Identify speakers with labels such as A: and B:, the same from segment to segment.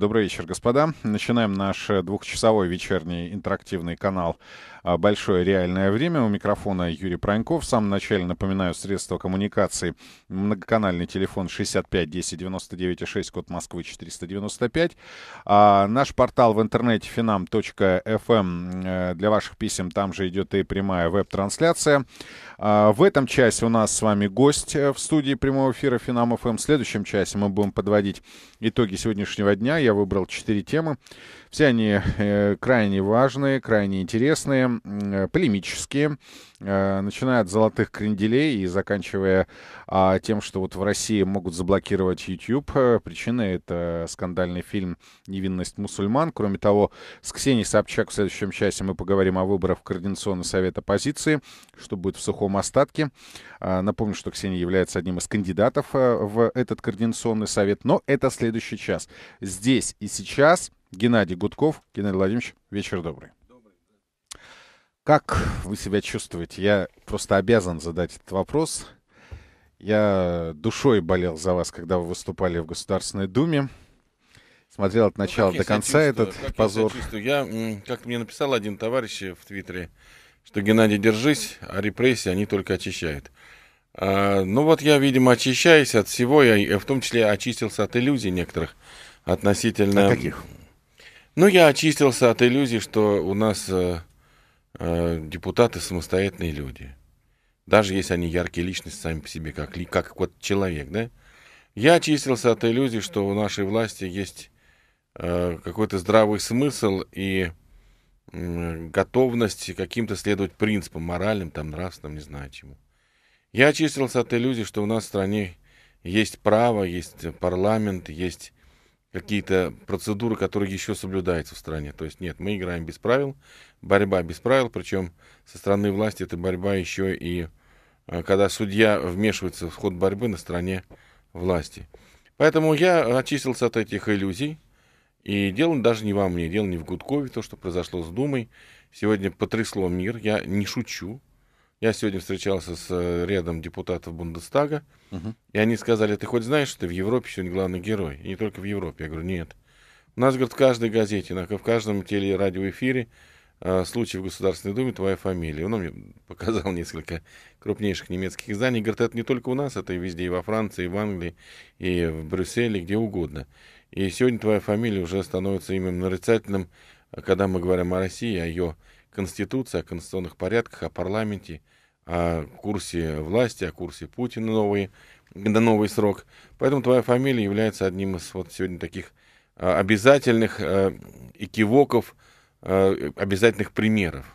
A: Добрый вечер, господа. Начинаем наш э, двухчасовой вечерний интерактивный канал а, «Большое реальное время». У микрофона Юрий Проньков. В самом начале напоминаю средства коммуникации. Многоканальный телефон 65 10 99 6, код Москвы 495. А наш портал в интернете finam.fm. Эм. Э, для ваших писем там же идет и прямая веб-трансляция. А в этом часе у нас с вами гость э, в студии прямого эфира Финам ФМ. Эм. В следующем часе мы будем подводить итоги сегодняшнего дня. Я я выбрал четыре темы. Все они э, крайне важные, крайне интересные, э, полемические. Э, начиная от золотых кренделей и заканчивая а, тем, что вот в России могут заблокировать YouTube. Э, причина — это скандальный фильм «Невинность мусульман». Кроме того, с Ксенией Собчак в следующем часе мы поговорим о выборах координационного совета оппозиции, что будет в сухом остатке. А, напомню, что Ксения является одним из кандидатов э, в этот Координационный совет, но это следующий час. Здесь и сейчас Геннадий Гудков. Геннадий Владимирович, вечер добрый. Как вы себя чувствуете? Я просто обязан задать этот вопрос. Я душой болел за вас, когда вы выступали в Государственной Думе. Смотрел от начала ну, до конца этот как позор.
B: Я, я как мне написал один товарищ в Твиттере, что Геннадий, держись, а репрессии они только очищают. А, ну вот я, видимо, очищаюсь от всего, я в том числе очистился от иллюзий некоторых относительно... От каких? Ну, я очистился от иллюзий, что у нас э, Э, депутаты самостоятельные люди. Даже если они яркие личности сами по себе, как, как вот человек, да? Я очистился от иллюзий, что у нашей власти есть э, какой-то здравый смысл и э, готовность каким-то следовать принципам моральным, там, нравственным, не знаю чему. Я очистился от иллюзий, что у нас в стране есть право, есть парламент, есть какие-то процедуры, которые еще соблюдаются в стране. То есть нет, мы играем без правил, борьба без правил, причем со стороны власти эта борьба еще и э, когда судья вмешивается в ход борьбы на стороне власти. Поэтому я очистился от этих иллюзий. И дело даже не во мне, дело не в Гудкове, то, что произошло с Думой. Сегодня потрясло мир, я не шучу. Я сегодня встречался с э, рядом депутатов Бундестага, угу. и они сказали, ты хоть знаешь, что ты в Европе сегодня главный герой? И не только в Европе. Я говорю, нет. У нас, говорит, в каждой газете, в каждом телерадиоэфире радиоэфире Э, случай в Государственной Думе твоя фамилия. Он мне показал несколько крупнейших немецких изданий. Говорит, это не только у нас, это и везде, и во Франции, и в Англии, и в Брюсселе, где угодно. И сегодня твоя фамилия уже становится именем нарицательным, когда мы говорим о России, о ее конституции, о конституционных порядках, о парламенте, о курсе власти, о курсе Путина новые, на новый срок. Поэтому твоя фамилия является одним из вот сегодня таких э, обязательных э, экивоков, Э, обязательных примеров.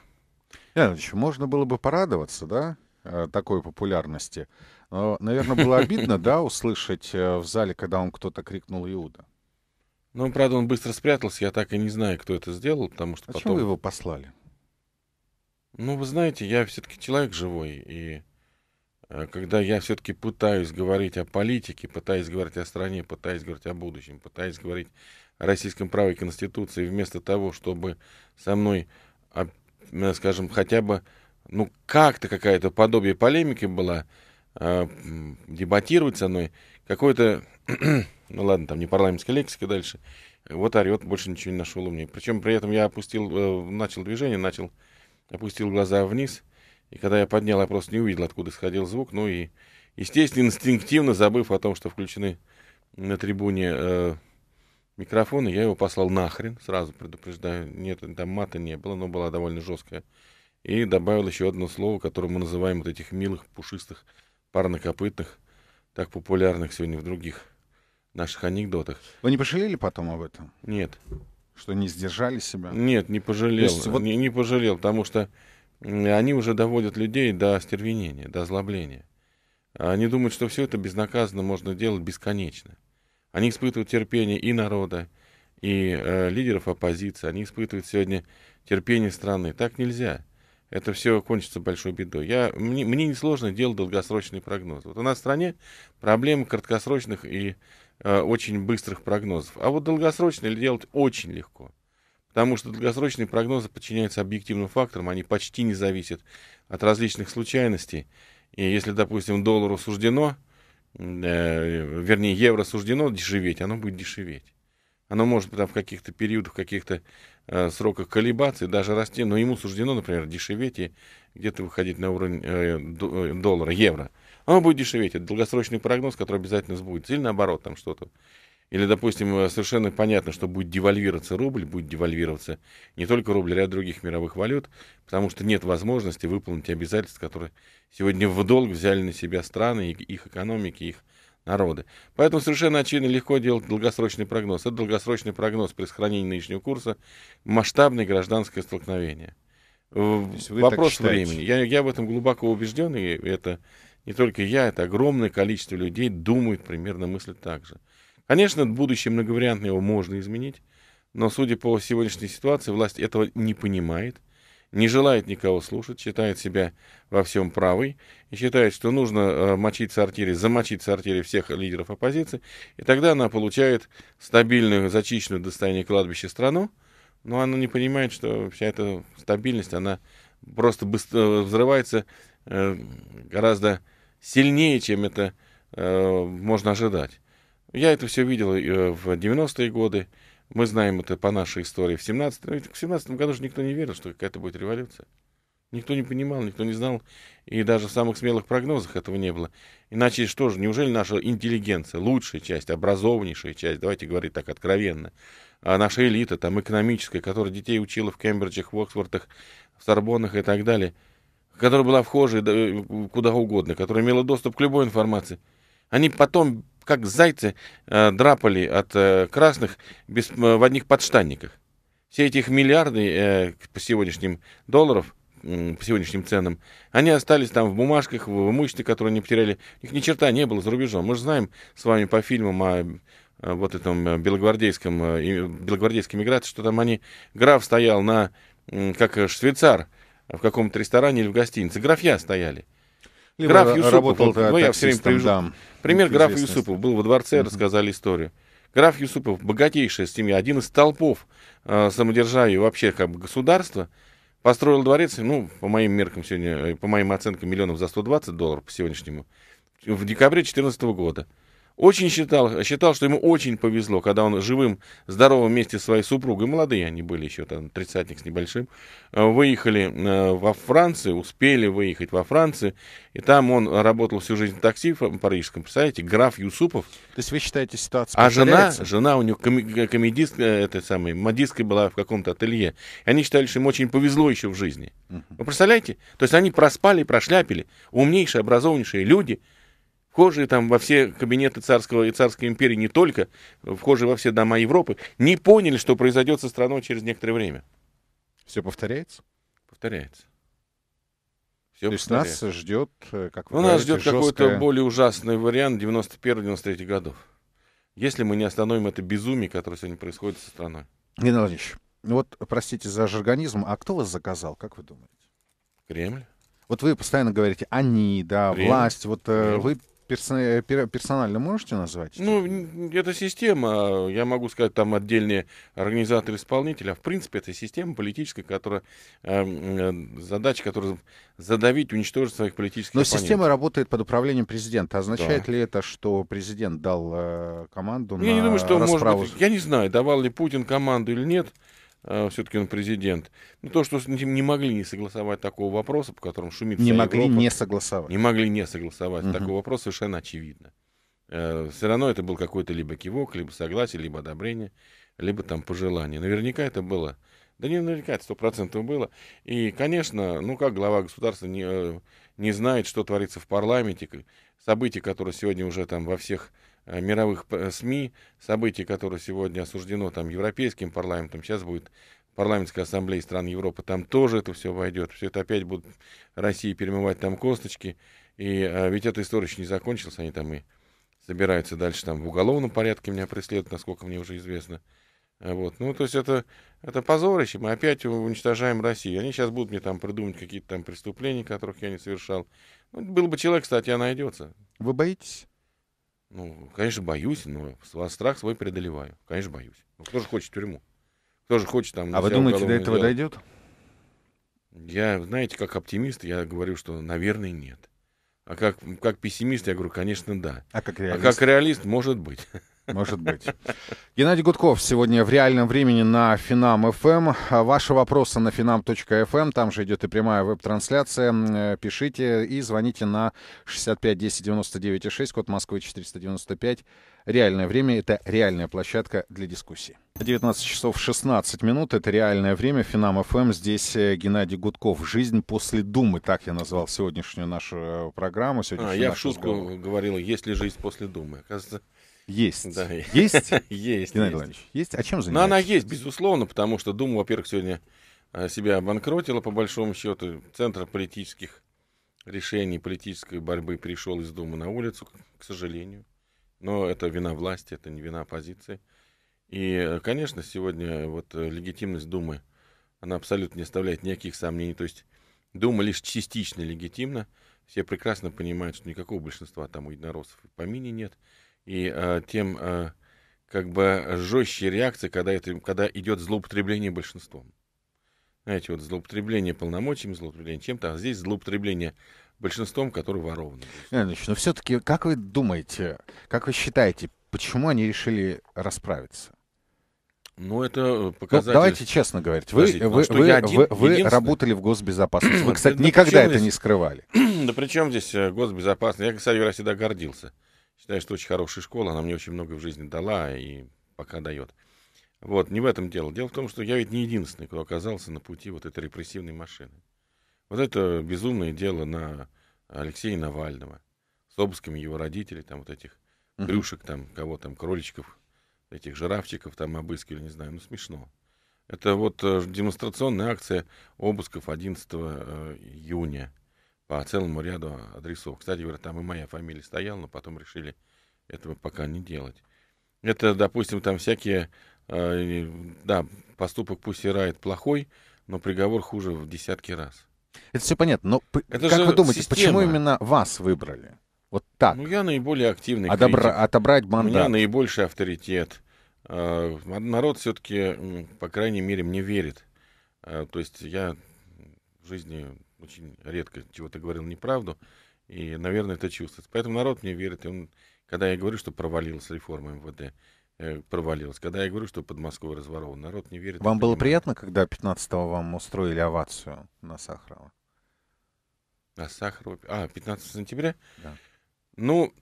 A: Янович, можно было бы порадоваться, да, э, такой популярности. Но, наверное, было обидно,
B: да, услышать э, в зале, когда он кто-то крикнул Иуда. Ну, правда, он быстро спрятался, я так и не знаю, кто это сделал, потому что а потом... вы его послали? Ну, вы знаете, я все-таки человек живой, и когда я все-таки пытаюсь говорить о политике, пытаюсь говорить о стране, пытаюсь говорить о будущем, пытаюсь говорить о российском праве Конституции, вместо того, чтобы со мной, а, э, скажем, хотя бы, ну, как-то какая-то подобие полемики была, а, дебатировать со мной, какой-то, ну ладно, там не парламентская лексика дальше, вот орет, больше ничего не нашел у меня. Причем при этом я опустил, э, начал движение, начал, опустил глаза вниз, и когда я поднял, я просто не увидел, откуда исходил звук, ну и, естественно, инстинктивно забыв о том, что включены на трибуне э, микрофон, и я его послал нахрен, сразу предупреждаю. Нет, там мата не было, но была довольно жесткая. И добавил еще одно слово, которое мы называем вот этих милых, пушистых, парнокопытных, так популярных сегодня в других наших анекдотах. Вы не пожалели потом об этом? Нет.
A: Что не сдержали себя? Нет, не пожалел. Есть, вот...
B: не, не пожалел, потому что они уже доводят людей до остервенения, до озлобления. Они думают, что все это безнаказанно можно делать бесконечно. Они испытывают терпение и народа, и э, лидеров оппозиции. Они испытывают сегодня терпение страны. Так нельзя. Это все кончится большой бедой. Я, мне, мне несложно делать долгосрочный прогноз. Вот у нас в стране проблемы краткосрочных и э, очень быстрых прогнозов. А вот долгосрочные делать очень легко. Потому что долгосрочные прогнозы подчиняются объективным факторам, они почти не зависят от различных случайностей. И если, допустим, доллару суждено Э, вернее, евро суждено дешеветь, оно будет дешеветь. Оно может там, в каких-то периодах, в каких-то э, сроках колебаться и даже расти, но ему суждено, например, дешеветь и где-то выходить на уровень э, э доллара, евро. Оно будет дешеветь. Это долгосрочный прогноз, который обязательно сбудется. Или наоборот, там что-то или, допустим, э, совершенно понятно, что будет девальвироваться рубль, будет девальвироваться не только рубль, а ряд других мировых валют, потому что нет возможности выполнить обязательства, которые сегодня в долг взяли на себя страны, их экономики, их народы. Поэтому совершенно очевидно легко делать долгосрочный прогноз. Это долгосрочный прогноз при сохранении нынешнего курса масштабное гражданское столкновение. Вопрос времени. Я, я в этом глубоко убежден, и это не только я, это огромное количество людей думают примерно мыслят так же. Конечно, будущее многовариантно его можно изменить, но, судя по сегодняшней ситуации, власть этого не понимает, не желает никого слушать, считает себя во всем правой и считает, что нужно э, мочить сортири, замочить сортири всех лидеров оппозиции, и тогда она получает стабильную, зачищенную до состояния кладбища страну, но она не понимает, что вся эта стабильность, она просто быстро э, взрывается э, гораздо сильнее, чем это э, можно ожидать. Я это все видел э, в 90-е годы. Мы знаем это по нашей истории. В 17 ну, в 17 году же никто не верил, что какая-то будет революция. Никто не понимал, никто не знал. И даже в самых смелых прогнозах этого не было. Иначе что же, неужели наша интеллигенция, лучшая часть, образованнейшая часть, давайте говорить так откровенно, а наша элита, там, экономическая, которая детей учила в Кембриджах, в Оксфордах, в Сорбонах и так далее, которая была вхожей э, куда угодно, которая имела доступ к любой информации, они потом как зайцы, э, драпали от э, красных без, э, в одних подштанниках. Все эти их миллиарды по сегодняшним долларов, по сегодняшним ценам, они остались там в бумажках, в имуществе, которое они потеряли. Их ни черта не было за рубежом. Мы же знаем с вами по фильмам о вот этом белогвардейском, белогвардейской миграции, что там они, граф стоял на, как швейцар, в каком-то ресторане или в гостинице. Графья стояли.
A: Либо Граф Юсупов, работал, вот, ну, я все время привожу, да. Пример графа Юсупова был во
B: дворце, угу. рассказали историю. Граф Юсупов, богатейшая семья, один из столпов э, самодержавия вообще как бы государства, построил дворец, ну, по моим меркам сегодня, э, по моим оценкам, миллионов за 120 долларов по сегодняшнему, в декабре 2014 года. Очень считал, считал, что ему очень повезло, когда он живым, здоровым вместе со своей супругой, молодые они были еще, там, тридцатник с небольшим, э, выехали э, во Францию, успели выехать во Францию, и там он работал всю жизнь в такси в парижском, представляете, граф Юсупов. То есть вы считаете ситуацию А жена, жена у него ком- э, комедистка, этой самой, модисткой была в каком-то ателье. И они считали, что им очень повезло еще в жизни. Вы представляете? То есть они проспали, прошляпили. Умнейшие, образованнейшие люди – вхожие там во все кабинеты царского и царской империи, не только, вхожие во все дома Европы, не поняли, что произойдет со страной через некоторое время. Все повторяется? Повторяется. Все То есть нас ждет, э, как вы ну, Нас ждет жесткое... какой-то более ужасный вариант 91-93 годов. Если мы не остановим это безумие, которое сегодня происходит со страной.
A: Геннадий Владимирович, ну вот, простите за жаргонизм, а кто вас заказал, как вы думаете? Кремль. Вот вы постоянно говорите «они», да, Кремль. «власть». Вот э, Кремль. вы Персо- персонально можете назвать?
B: Ну, это система, я могу сказать, там отдельные организаторы исполнителя а в принципе это система политическая, которая, эм, эм, задача, которая задавить, уничтожить своих политических Но оппонентов. система
A: работает под управлением президента. Означает да. ли это, что
B: президент дал э, команду ну, я на не думаю, что расправу? Может быть, я не знаю, давал ли Путин команду или нет. Э, все-таки он президент. Ну, то, что с ним не могли не согласовать такого вопроса, по которому шумит Не могли Европа, не согласовать. Не могли не согласовать. Угу. Такой вопрос совершенно очевидно. Э, все равно это был какой-то либо кивок, либо согласие, либо одобрение, либо там пожелание. Наверняка это было. Да не наверняка, это сто процентов было. И, конечно, ну как глава государства не, э, не знает, что творится в парламенте, события, которые сегодня уже там во всех Э, мировых э, СМИ, событие, которое сегодня осуждено там Европейским парламентом, сейчас будет парламентской ассамблеи стран Европы, там тоже это все войдет. Все это опять будут России перемывать там косточки. И а, ведь эта история еще не закончилась, они там и собираются дальше там в уголовном порядке меня преследовать, насколько мне уже известно. Вот. Ну, то есть это, это позорище, мы опять уничтожаем Россию. Они сейчас будут мне там придумать какие-то там преступления, которых я не совершал. Ну, был бы человек, кстати, а найдется. Вы боитесь? Ну, конечно, боюсь, но страх свой преодолеваю. Конечно, боюсь. Ну, кто же хочет в тюрьму? Кто же хочет там... А вы думаете, до этого дело? дойдет? Я, знаете, как оптимист, я говорю, что, наверное, нет. А как, как пессимист, я говорю, конечно, да. А как а реалист? А как реалист, может быть. Может быть. Геннадий Гудков сегодня в реальном
A: времени на Финам FM. Эм. А ваши вопросы на finam.fm, эм. там же идет и прямая веб-трансляция. Э, пишите и звоните на 65 10 99 6, код Москвы 495. Реальное время — это реальная площадка для дискуссии. 19 часов 16 минут. Это реальное время. Финам ФМ. Эм. Здесь э, Геннадий Гудков. Жизнь после Думы. Так я назвал сегодняшнюю нашу э, программу. А, сегодняшнюю а, я в шутку разговор.
B: говорил, есть ли жизнь после Думы. Оказывается, есть. Да. Есть? есть. Геннадий Владимирович, есть? А чем занимаетесь? Ну, она есть, безусловно, потому что Дума, во-первых, сегодня э, себя обанкротила, по большому счету. Центр политических решений, политической борьбы пришел из Думы на улицу, к сожалению. Но это вина власти, это не вина оппозиции. И, э, конечно, сегодня вот э, легитимность Думы, она абсолютно не оставляет никаких сомнений. То есть Дума лишь частично легитимна. Все прекрасно понимают, что никакого большинства там у единороссов и помине нет и э, тем э, как бы э, жестче реакция, когда, это, когда идет злоупотребление большинством. Знаете, вот злоупотребление полномочиями, злоупотребление чем-то, а здесь злоупотребление большинством, которое воровано.
A: Значит, но все-таки, как вы думаете, как вы считаете, почему они решили расправиться?
B: Ну, это показатель... Э, ну, давайте честно говорить. Вы, Подождите, вы, вы, один, вы, вы работали в госбезопасности. Вы, кстати, да, никогда это здесь... не скрывали. Да при чем здесь э, госбезопасность? Я, кстати, всегда гордился. Считаю, что очень хорошая школа, она мне очень много в жизни дала и пока дает. Вот, не в этом дело. Дело в том, что я ведь не единственный, кто оказался на пути вот этой репрессивной машины. Вот это безумное дело на Алексея Навального с обысками его родителей, там вот этих брюшек, там кого там, кроличков, этих жирафчиков там обыскивали, не знаю, ну смешно. Это вот э, демонстрационная акция обысков 11 э, июня по целому ряду адресов. Кстати говоря, там и моя фамилия стояла, но потом решили этого пока не делать. Это, допустим, там всякие, э, да, поступок пусть и рает плохой, но приговор хуже в десятки раз.
A: Это все понятно, но это как вы думаете, система. почему именно вас выбрали?
B: Вот так. Ну, я наиболее активный Отобра... критик. Отобрать мандат. У меня наибольший авторитет. Э, народ все-таки, по крайней мере, мне верит. Э, то есть я в жизни очень редко чего-то говорил неправду, и, наверное, это чувствуется. Поэтому народ мне верит, и он, когда я говорю, что провалилась реформа МВД, э, провалилась. Когда я говорю, что Подмосковье разворован, народ не верит. Вам было
A: приятно, когда 15-го вам устроили овацию на Сахарова?
B: На Сахарова? А, 15 сентября? Да. Ну,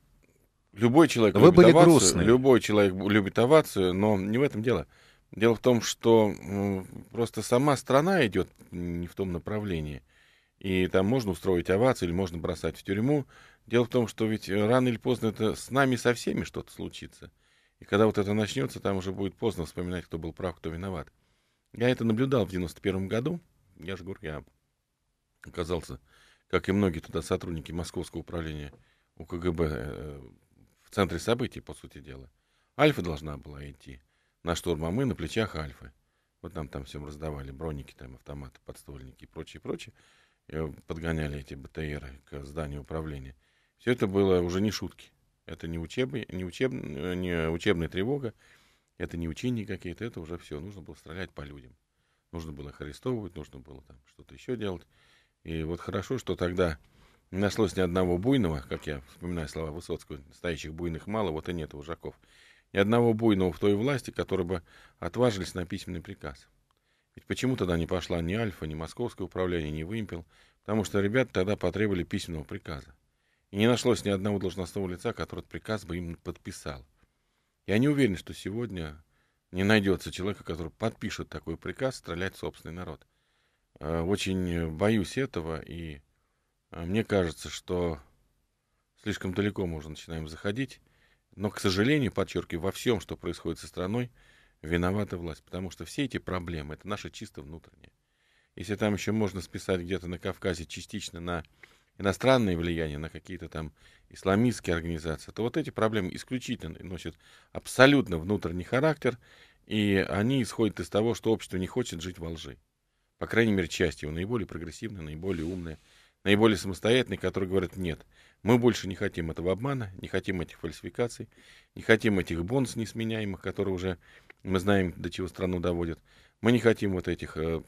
B: любой человек Вы любит были овацию. Грустные. Любой человек любит овацию, но не в этом дело. Дело в том, что просто сама страна идет не в том направлении. И там можно устроить овацию или можно бросать в тюрьму. Дело в том, что ведь э, рано или поздно это с нами со всеми что-то случится. И когда вот это начнется, там уже будет поздно вспоминать, кто был прав, кто виноват. Я это наблюдал в 91 году. Я же говорю, я оказался, как и многие туда сотрудники Московского управления УКГБ, э, в центре событий, по сути дела. Альфа должна была идти на штурм, а мы на плечах Альфы. Вот нам там всем раздавали броники, там автоматы, подствольники и прочее, прочее. Э, подгоняли эти БТРы к зданию управления. Все это было уже не шутки. Это не, учеб, не, учеб, не учебная тревога, это не учения какие-то, это уже все. Нужно было стрелять по людям. Нужно было их арестовывать, нужно было там что-то еще делать. И вот хорошо, что тогда не нашлось ни одного буйного, как я вспоминаю слова Высоцкого, настоящих буйных мало, вот и нет вожаков. Ни одного буйного в той власти, который бы отважились на письменный приказ. Ведь почему тогда не пошла ни Альфа, ни Московское управление, ни Вымпел? Потому что ребята тогда потребовали письменного приказа. И не нашлось ни одного должностного лица, который этот приказ бы им подписал. Я не уверен, что сегодня не найдется человека, который подпишет такой приказ стрелять в собственный народ. Э, очень боюсь этого, и э, мне кажется, что слишком далеко мы уже начинаем заходить. Но, к сожалению, подчеркиваю, во всем, что происходит со страной, Виновата власть, потому что все эти проблемы – это наши чисто внутренние. Если там еще можно списать где-то на Кавказе частично на иностранные влияния, на какие-то там исламистские организации, то вот эти проблемы исключительно носят абсолютно внутренний характер, и они исходят из того, что общество не хочет жить во лжи. По крайней мере, часть его наиболее прогрессивная, наиболее умная, наиболее самостоятельные, которые говорят, нет, мы больше не хотим этого обмана, не хотим этих фальсификаций, не хотим этих бонус несменяемых, которые уже мы знаем, до чего страну доводят. Мы не хотим вот этих э,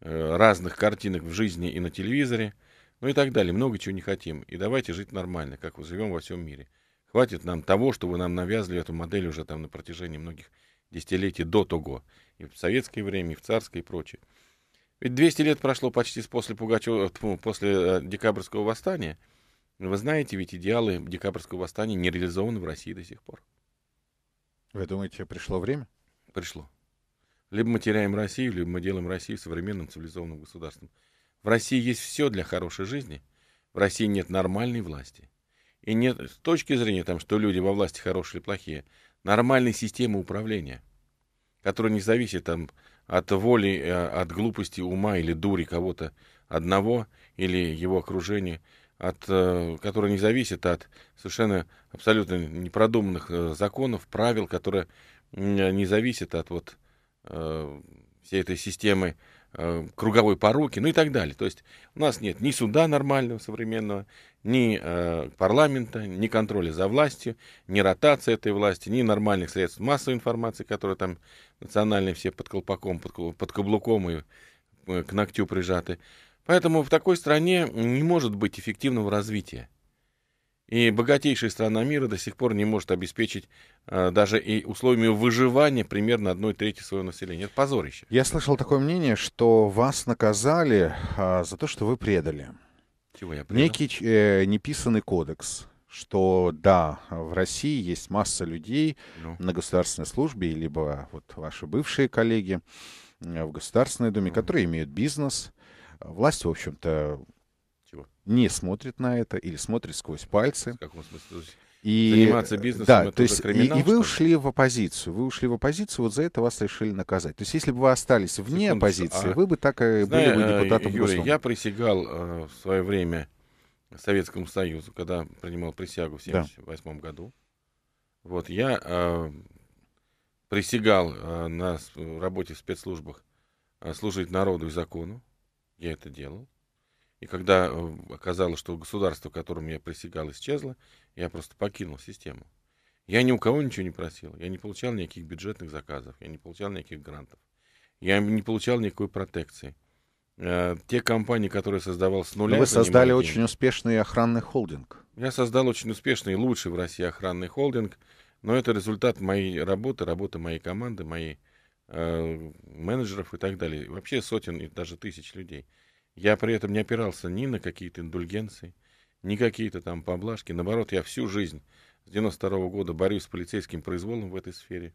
B: э, разных картинок в жизни и на телевизоре, ну и так далее. Много чего не хотим. И давайте жить нормально, как живем во всем мире. Хватит нам того, что вы нам навязли эту модель уже там на протяжении многих десятилетий до того. И в советское время, и в царское, и прочее. Ведь 200 лет прошло почти после, Пугачева, э, после э, декабрьского восстания. Вы знаете, ведь идеалы декабрьского восстания не реализованы в России до сих пор. Вы думаете, пришло время? пришло. Либо мы теряем Россию, либо мы делаем Россию современным цивилизованным государством. В России есть все для хорошей жизни. В России нет нормальной власти. И нет с точки зрения, там, что люди во власти хорошие или плохие, нормальной системы управления, которая не зависит там, от воли, э, от глупости ума или дури кого-то одного или его окружения, от, э, которая не зависит от совершенно абсолютно непродуманных э, законов, правил, которые не зависит от вот э, всей этой системы э, круговой поруки, ну и так далее. То есть у нас нет ни суда нормального современного, ни э, парламента, ни контроля за властью, ни ротации этой власти, ни нормальных средств массовой информации, которые там национальные все под колпаком, под, под каблуком и э, к ногтю прижаты. Поэтому в такой стране не может быть эффективного развития. И богатейшая страна мира до сих пор не может обеспечить э, даже и условиями выживания примерно одной трети своего населения. Это позорище.
A: Я слышал такое мнение, что вас наказали э, за то, что вы предали. Чего я предал? Некий э, неписанный кодекс, что да, в России есть масса людей ну. на государственной службе, либо вот ваши бывшие коллеги э, в Государственной Думе, mm. которые имеют бизнес. Власть, в общем-то, не смотрит на это или смотрит сквозь пальцы. В
B: каком смысле? И, Заниматься бизнесом да, это то есть, криминал, и, и
A: вы ушли в оппозицию. Вы ушли в оппозицию, вот за это вас решили наказать. То есть, если бы вы остались вне Секунду, оппозиции, а... вы бы так и были бы э, депутатом Юрий, Госдумы.
B: я присягал э, в свое время Советскому Союзу, когда принимал присягу в 1978 да. году. Вот, я э, присягал э, на работе в спецслужбах э, служить народу и закону. Я это делал. И когда э, оказалось, что государство, которому я присягал, исчезло, я просто покинул систему. Я ни у кого ничего не просил. Я не получал никаких бюджетных заказов. Я не получал никаких грантов. Я не получал никакой протекции. Э, те компании, которые создавал с нуля... Но вы создали очень
A: деньги. успешный охранный холдинг.
B: Я создал очень успешный и лучший в России охранный холдинг. Но это результат моей работы, работы моей команды, моей э, менеджеров и так далее. Вообще сотен и даже тысяч людей. Я при этом не опирался ни на какие-то индульгенции, ни какие-то там поблажки. Наоборот, я всю жизнь с 92 -го года борюсь с полицейским произволом в этой сфере,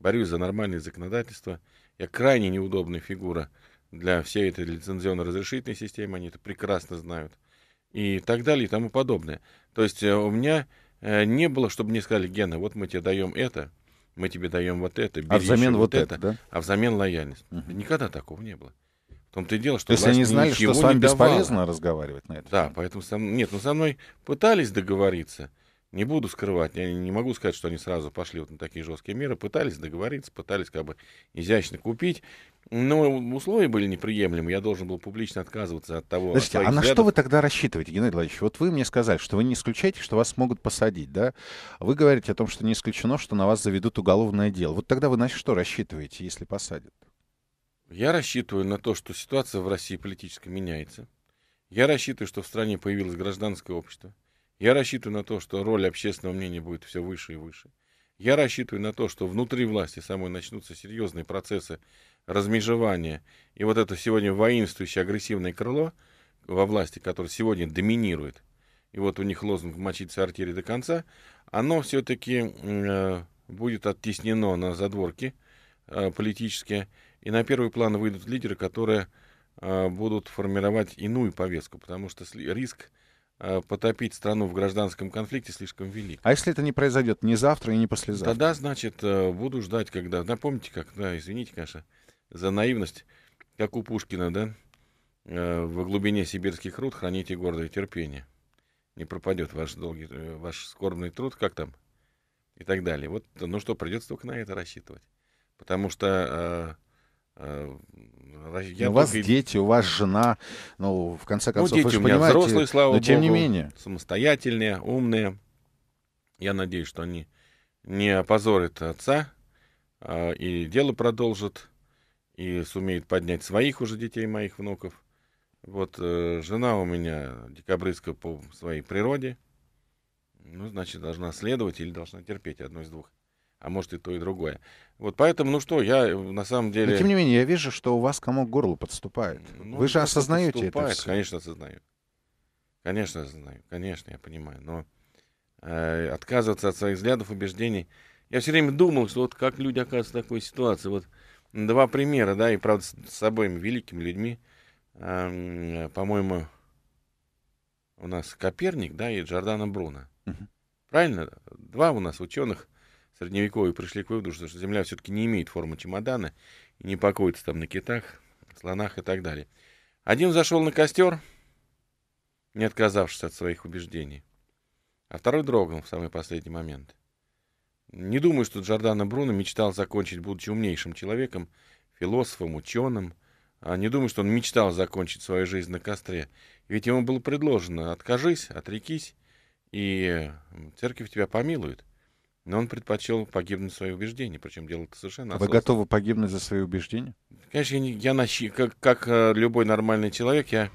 B: борюсь за нормальное законодательство. Я крайне неудобная фигура для всей этой лицензионно-разрешительной системы, они это прекрасно знают, и так далее, и тому подобное. То есть э, у меня э, не было, чтобы мне сказали, Гена, вот мы тебе даем это, мы тебе даем вот это, а взамен вот, вот это, это да? а взамен лояльность. Угу. Никогда такого не было том-то и дело, что То есть они знали, что с вами бесполезно разговаривать на это. Да, поэтому со... нет, ну со мной пытались договориться. Не буду скрывать, я не могу сказать, что они сразу пошли вот на такие жесткие меры, пытались договориться, пытались как бы изящно купить, но условия были неприемлемы, я должен был публично отказываться от того. Подождите, от а на взглядов. что
A: вы тогда рассчитываете, Геннадий Владимирович? Вот вы мне сказали, что вы не исключаете, что вас могут посадить, да? Вы говорите о том, что не исключено, что на вас заведут уголовное дело. Вот тогда вы на что рассчитываете, если посадят?
B: Я рассчитываю на то, что ситуация в России политически меняется. Я рассчитываю, что в стране появилось гражданское общество. Я рассчитываю на то, что роль общественного мнения будет все выше и выше. Я рассчитываю на то, что внутри власти самой начнутся серьезные процессы размежевания. И вот это сегодня воинствующее агрессивное крыло во власти, которое сегодня доминирует, и вот у них лозунг «мочиться артерии до конца», оно все-таки э, будет оттеснено на задворки э, политические, и на первый план выйдут лидеры, которые а, будут формировать иную повестку, потому что риск а, потопить страну в гражданском конфликте слишком велик.
A: А если это не произойдет не завтра и не послезавтра?
B: Тогда, значит, э, буду ждать, когда... Напомните, как, да, извините, конечно, за наивность, как у Пушкина, да, э, во глубине сибирских руд храните гордое терпение. Не пропадет ваш долгий, э, ваш скорбный труд, как там, и так далее. Вот, ну что, придется только на это рассчитывать. Потому что а, Э, я у вас только... дети,
A: у вас жена, ну, в конце ну, концов, ну, дети вы у меня понимаете, взрослые, слава но тем Богу, не менее.
B: Самостоятельные, умные. Я надеюсь, что они не опозорят отца а, и дело продолжат, и сумеют поднять своих уже детей, моих внуков. Вот э, жена у меня декабристка по своей природе, ну, значит, должна следовать или должна терпеть одно из двух а может и то, и другое. Вот поэтому, ну что, я э, на самом деле... Но, тем не
A: менее, я вижу, что у вас комок горло подступает. Ну, Вы же ну, осознаете это все.
B: Конечно, осознаю. Конечно, осознаю. Конечно, я понимаю. Но э, отказываться от своих взглядов, убеждений... Я все время думал, что вот как люди оказываются в такой ситуации. Вот два примера, да, и правда с обоими великими людьми. Э, по-моему, у нас Коперник, да, и Джордана Бруно. Угу. Правильно? Два у нас ученых, средневековые пришли к выводу, что Земля все-таки не имеет формы чемодана и не покоится там на китах, слонах и так далее. Один зашел на костер, не отказавшись от своих убеждений, а второй дрогнул в самый последний момент. Не думаю, что Джордано Бруно мечтал закончить, будучи умнейшим человеком, философом, ученым. А не думаю, что он мечтал закончить свою жизнь на костре. Ведь ему было предложено «откажись, отрекись, и церковь тебя помилует». Но он предпочел погибнуть за свои убеждения, причем дело это совершенно а Вы готовы
A: погибнуть за свои
B: убеждения? Конечно, я, я на, как, как э, любой нормальный человек, я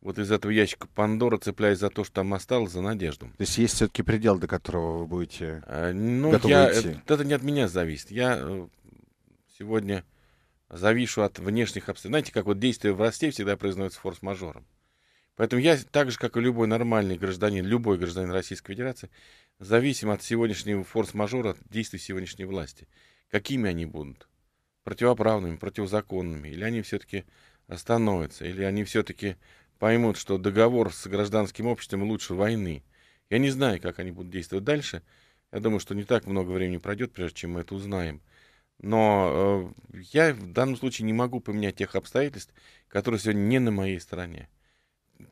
B: вот из этого ящика Пандора цепляясь за то, что там осталось, за надежду.
A: То есть есть все-таки предел, до которого вы будете
B: а, ну, готовы я, идти? Это, это не от меня зависит. Я э, сегодня завишу от внешних обстоятельств. Знаете, как вот действие властей всегда произносятся форс-мажором. Поэтому я, так же, как и любой нормальный гражданин, любой гражданин Российской Федерации, зависим от сегодняшнего форс-мажора, от действий сегодняшней власти. Какими они будут? Противоправными, противозаконными? Или они все-таки остановятся? Или они все-таки поймут, что договор с гражданским обществом лучше войны? Я не знаю, как они будут действовать дальше. Я думаю, что не так много времени пройдет, прежде чем мы это узнаем. Но э, я в данном случае не могу поменять тех обстоятельств, которые сегодня не на моей стороне.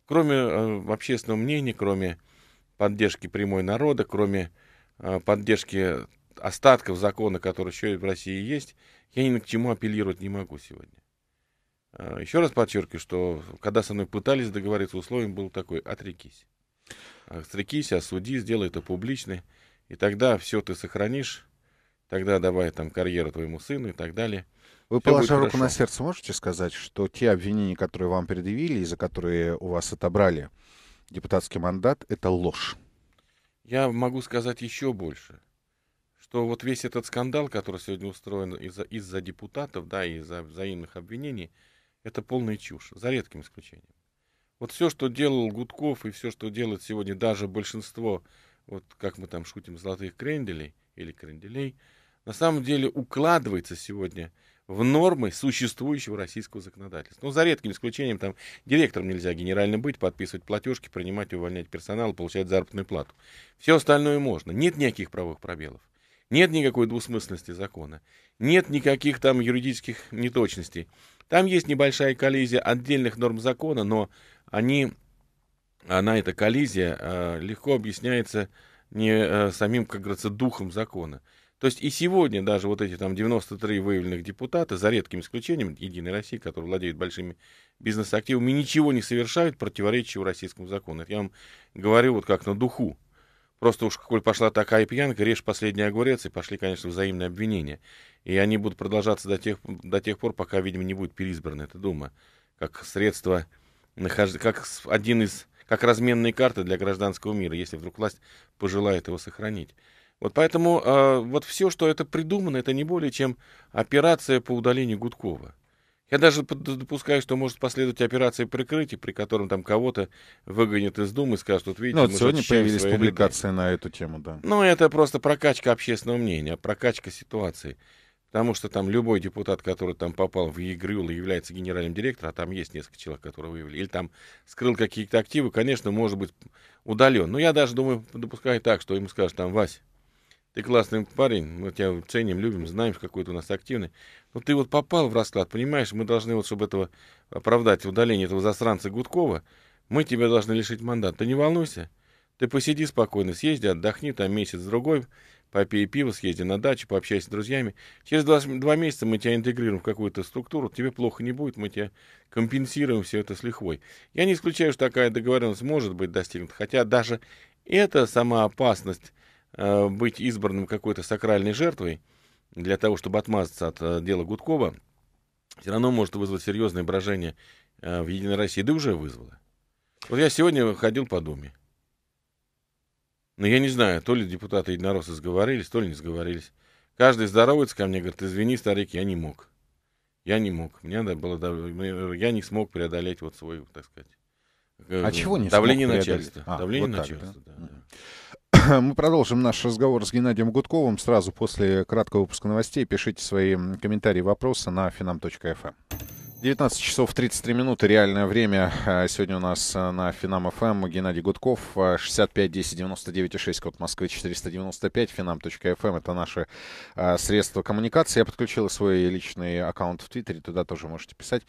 B: Кроме э, общественного мнения, кроме поддержки прямой народа, кроме э, поддержки остатков закона, который еще и в России есть, я ни к чему апеллировать не могу сегодня. Э, еще раз подчеркиваю, что когда со мной пытались договориться, условием был такой, отрекись. А, отрекись, осуди, сделай это публично, и тогда все ты сохранишь, тогда давай там карьеру твоему сыну и так далее. Вы, Все положа руку хорошо. на
A: сердце, можете сказать, что те обвинения, которые вам предъявили и за которые у вас отобрали депутатский мандат – это ложь.
B: Я могу сказать еще больше, что вот весь этот скандал, который сегодня устроен из-за из депутатов, да, и из-за взаимных обвинений, это полная чушь, за редким исключением. Вот все, что делал Гудков и все, что делает сегодня даже большинство, вот как мы там шутим, золотых кренделей или кренделей, на самом деле укладывается сегодня – в нормы существующего российского законодательства. Ну, за редким исключением, там, директором нельзя генерально быть, подписывать платежки, принимать и увольнять персонал, получать заработную плату. Все остальное можно. Нет никаких правовых пробелов. Нет никакой двусмысленности закона. Нет никаких там юридических неточностей. Там есть небольшая коллизия отдельных норм закона, но они, она, эта коллизия, а, легко объясняется не э, самим, как говорится, духом закона. То есть и сегодня даже вот эти там 93 выявленных депутата, за редким исключением Единой России, которая владеет большими бизнес-активами, ничего не совершают противоречивого российскому закону. Это я вам говорю вот как на духу. Просто уж, коль пошла такая пьянка, режь последний огурец, и пошли, конечно, взаимные обвинения. И они будут продолжаться до тех, до тех пор, пока, видимо, не будет переизбрана эта дума. Как средство, как один из, как разменные карты для гражданского мира, если вдруг власть пожелает его сохранить. Вот поэтому э, вот все, что это придумано, это не более чем операция по удалению Гудкова. Я даже допускаю, что может последовать операция прикрытия, при котором там кого-то выгонят из Думы и скажут, вот видите, ну, вот сегодня появились публикации
A: людей. на эту тему, да.
B: Ну, это просто прокачка общественного мнения, прокачка ситуации. Потому что там любой депутат, который там попал в ЕГРЮЛ и является генеральным директором, а там есть несколько человек, которые выявили, или там скрыл какие-то активы, конечно, может быть удален. Но я даже думаю, допускаю так, что ему скажут там, Вась, ты классный парень, мы тебя ценим, любим, знаем, какой ты у нас активный. Но ты вот попал в расклад, понимаешь, мы должны вот, чтобы этого оправдать удаление этого засранца Гудкова, мы тебя должны лишить мандата. Ты не волнуйся, ты посиди спокойно, съезди, отдохни там месяц-другой, попей пиво, съезди на дачу, пообщайся с друзьями. Через два, два месяца мы тебя интегрируем в какую-то структуру, тебе плохо не будет, мы тебя компенсируем все это с лихвой. Я не исключаю, что такая договоренность может быть достигнута, хотя даже эта сама опасность Э, быть избранным какой-то сакральной жертвой для того, чтобы отмазаться от э, дела Гудкова, все равно может вызвать серьезное брожение э, в Единой России, да уже вызвало. Вот я сегодня ходил по Думе. Но я не знаю, то ли депутаты единороссы сговорились, то ли не сговорились. Каждый здоровается ко мне, говорит, извини, старик, я не мог. Я не мог. Мне надо было, я не смог преодолеть вот свой, так сказать, а чего не давление начальства. А, давление вот начальства,
A: так, да? да. Мы продолжим наш разговор с Геннадием Гудковым сразу после краткого выпуска новостей. Пишите свои комментарии, вопросы на finam.fm. 19 эм. часов 33 минуты, реальное время. А, сегодня у нас э, на Финам ФМ эм Геннадий Гудков, 65 10 99 6, код Москвы 495, финам.фм. Эм. Это наши а, средства коммуникации. Я подключил свой личный аккаунт в Твиттере, туда тоже можете писать.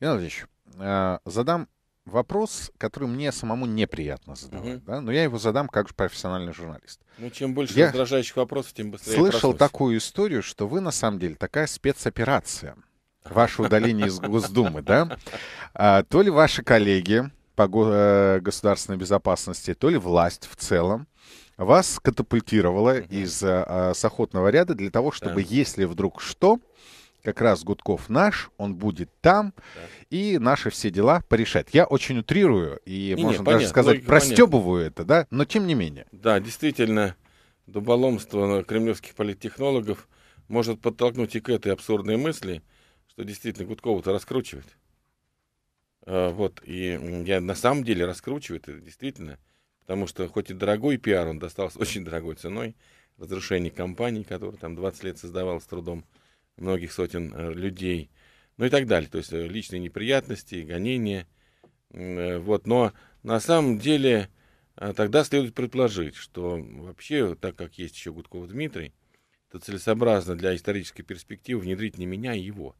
A: Геннадий Ильич, а, задам вопрос, который мне самому неприятно задавать, угу. да, но я его задам как профессиональный журналист.
B: Ну, чем больше я раздражающих вопросов, тем быстрее слышал проснусь.
A: такую историю, что вы на самом деле такая спецоперация. Ваше удаление из Госдумы, да? А, то ли ваши коллеги по э, государственной безопасности, то ли власть в целом вас катапультировала угу. из а, а, с охотного ряда для того, чтобы, да. если вдруг что, как раз Гудков наш, он будет там, да. и наши все дела порешать. Я очень утрирую и, не, можно не, даже понятно, сказать, простебываю понятно. это, да, но тем не менее.
B: Да, действительно, дуболомство кремлевских политтехнологов может подтолкнуть и к этой абсурдной мысли, что действительно Гудкова-то раскручивает. А, вот, и я на самом деле раскручивает это действительно, потому что хоть и дорогой пиар, он достался очень дорогой ценой, разрушение компании, которая там 20 лет создавалась с трудом, многих сотен э, людей, ну и так далее. То есть э, личные неприятности, гонения. Э, вот. Но на самом деле тогда следует предположить, что вообще, так как есть еще Гудков Дмитрий, то целесообразно для исторической перспективы внедрить не меня, а его.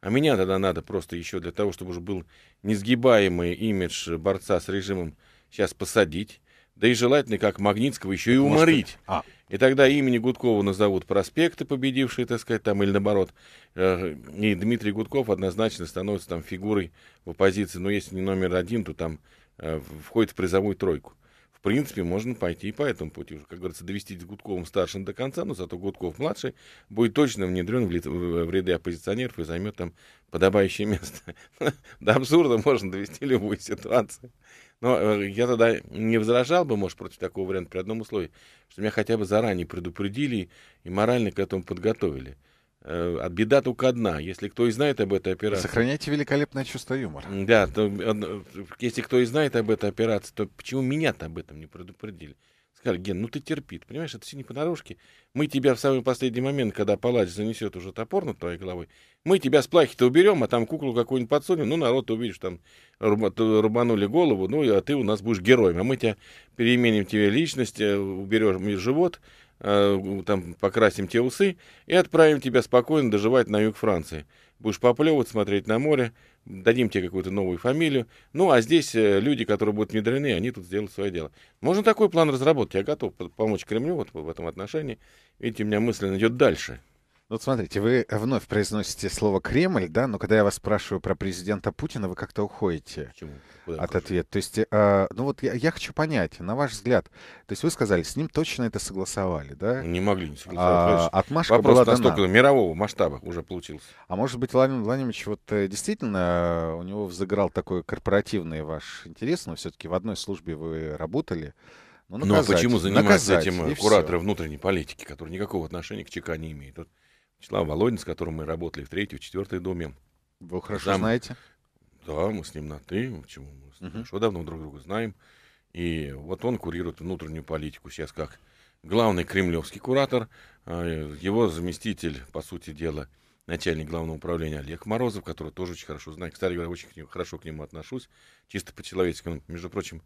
B: А меня тогда надо просто еще для того, чтобы уже был несгибаемый имидж борца с режимом сейчас посадить, да и желательно, как Магнитского, еще и уморить. Может, а. И тогда имени Гудкова назовут проспекты, победившие, так сказать, там, или наоборот. Э, и Дмитрий Гудков однозначно становится там фигурой в оппозиции. Но если не номер один, то там э, входит в призовую тройку. В принципе, можно пойти и по этому пути. Как говорится, довести с Гудковым старшим до конца, но зато Гудков младший будет точно внедрен в, ли, в ряды оппозиционеров и займет там подобающее место. До абсурда можно довести любую ситуацию. Но э, я тогда не возражал бы, может, против такого варианта при одном условии, что меня хотя бы заранее предупредили и морально к этому подготовили. От э, а беда только одна. Если кто и знает об этой операции... Сохраняйте великолепное чувство юмора. Да, то, э, если кто и знает об этой операции, то почему меня-то об этом не предупредили? Сказали, Ген, ну ты терпит, понимаешь, это все не понарошке. Мы тебя в самый последний момент, когда палач занесет уже топор над твоей головой, мы тебя с плахи-то уберем, а там куклу какую-нибудь подсунем, ну народ ты увидишь, там рубанули голову, ну а ты у нас будешь героем, а мы тебя переименим тебе личность, э, уберем живот, Э, там покрасим те усы и отправим тебя спокойно доживать на юг Франции. Будешь поплевывать, смотреть на море, дадим тебе какую-то новую фамилию. Ну, а здесь э, люди, которые будут внедрены, они тут сделают свое дело. Можно такой план разработать. Я готов помочь Кремлю вот в этом отношении. Видите, у меня мысль идет дальше.
A: Вот смотрите, вы вновь произносите слово Кремль, да, но когда я вас спрашиваю про президента Путина, вы как-то уходите от ответа. То есть, э, ну вот я, я хочу понять, на ваш взгляд, то есть вы сказали, с ним точно это согласовали, да?
B: Не могли не согласовать. А, отмашка Вопрос была настолько дана. мирового масштаба уже получился.
A: А может быть, Владимир Владимирович, вот э, действительно э, у него взыграл такой корпоративный ваш интерес, но все-таки в одной службе вы работали.
B: Ну, ну а почему занимаются этим кураторы внутренней политики, который никакого отношения к ЧК не имеет? Вячеслав Володин, с которым мы работали в третьем, в четвертой доме. Вы хорошо Зам... знаете? Да, мы с ним на «ты», почему мы угу. хорошо давно друг друга знаем. И вот он курирует внутреннюю политику сейчас как главный кремлевский куратор, а, э, его заместитель, по сути дела, начальник главного управления Олег Морозов, который тоже очень хорошо знаю. Кстати говоря, очень к нему, хорошо к нему отношусь, чисто по-человечески. Он, между прочим,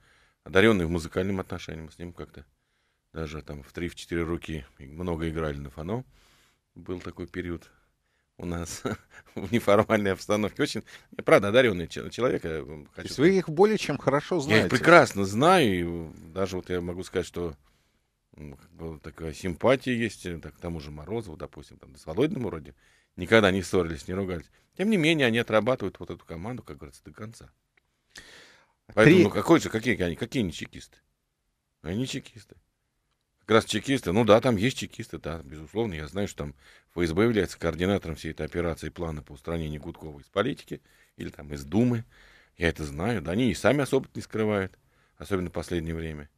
B: одаренный в музыкальном отношении. Мы с ним как-то даже там в 3-4 руки много играли на фано был такой период у нас в неформальной обстановке. Очень, правда, одаренный человек. хочу... То есть
A: вы их более чем хорошо знаете? Я их прекрасно
B: знаю. И даже вот я могу сказать, что такая симпатия есть э, так, к тому же Морозову, допустим, там, с Володиным вроде. Никогда не ссорились, не ругались. Тем не менее, они отрабатывают вот эту команду, как говорится, до конца. Поэтому, Три... ну, какой же, какие они, какие они чекисты? Они чекисты как раз чекисты, ну да, там есть чекисты, да, безусловно, я знаю, что там ФСБ является координатором всей этой операции плана по устранению Гудкова из политики или там из Думы. Я это знаю, да они и сами особо не скрывают, особенно в последнее время.